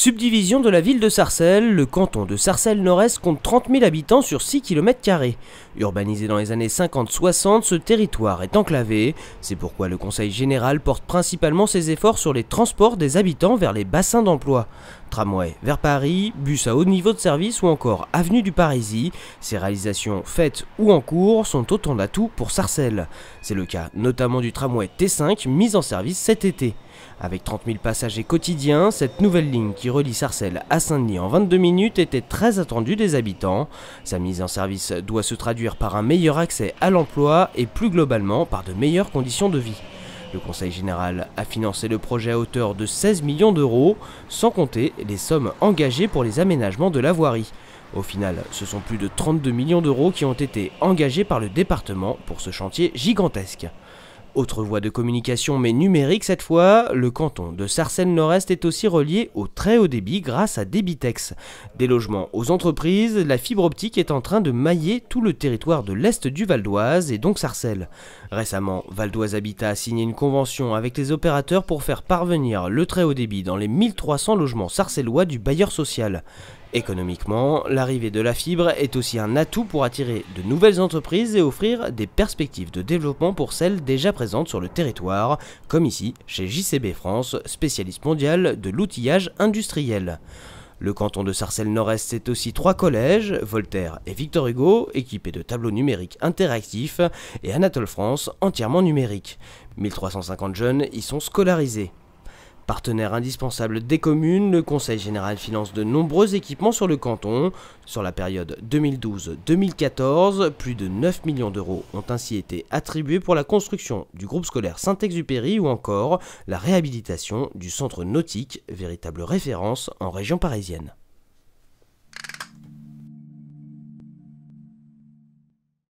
Subdivision de la ville de Sarcelles, le canton de Sarcelles-Nord-Est compte 30 000 habitants sur 6 km. Urbanisé dans les années 50-60, ce territoire est enclavé. C'est pourquoi le Conseil général porte principalement ses efforts sur les transports des habitants vers les bassins d'emploi. Tramway vers Paris, bus à haut niveau de service ou encore avenue du Parisis, ces réalisations faites ou en cours sont autant d'atouts pour Sarcelles. C'est le cas notamment du tramway T5 mis en service cet été. Avec 30 000 passagers quotidiens, cette nouvelle ligne qui relie Sarcelles à Saint-Denis en 22 minutes était très attendue des habitants. Sa mise en service doit se traduire par un meilleur accès à l'emploi et plus globalement par de meilleures conditions de vie. Le Conseil général a financé le projet à hauteur de 16 millions d'euros, sans compter les sommes engagées pour les aménagements de la voirie. Au final, ce sont plus de 32 millions d'euros qui ont été engagés par le département pour ce chantier gigantesque. Autre voie de communication mais numérique cette fois, le canton de Sarcelles-Nord-Est est aussi relié au très haut débit grâce à Débitex. Des logements aux entreprises, la fibre optique est en train de mailler tout le territoire de l'Est du Val d'Oise et donc Sarcelles. Récemment, Val d'Oise Habitat a signé une convention avec les opérateurs pour faire parvenir le très haut débit dans les 1300 logements sarcellois du bailleur social. Économiquement, l'arrivée de la fibre est aussi un atout pour attirer de nouvelles entreprises et offrir des perspectives de développement pour celles déjà présentes sur le territoire, comme ici chez JCB France, spécialiste mondial de l'outillage industriel. Le canton de Sarcelles-Nord-Est est aussi trois collèges, Voltaire et Victor Hugo, équipés de tableaux numériques interactifs, et Anatole France, entièrement numérique. 1350 jeunes y sont scolarisés. Partenaire indispensable des communes, le Conseil général finance de nombreux équipements sur le canton. Sur la période 2012-2014, plus de 9 millions d'euros ont ainsi été attribués pour la construction du groupe scolaire Saint-Exupéry ou encore la réhabilitation du centre nautique, véritable référence en région parisienne.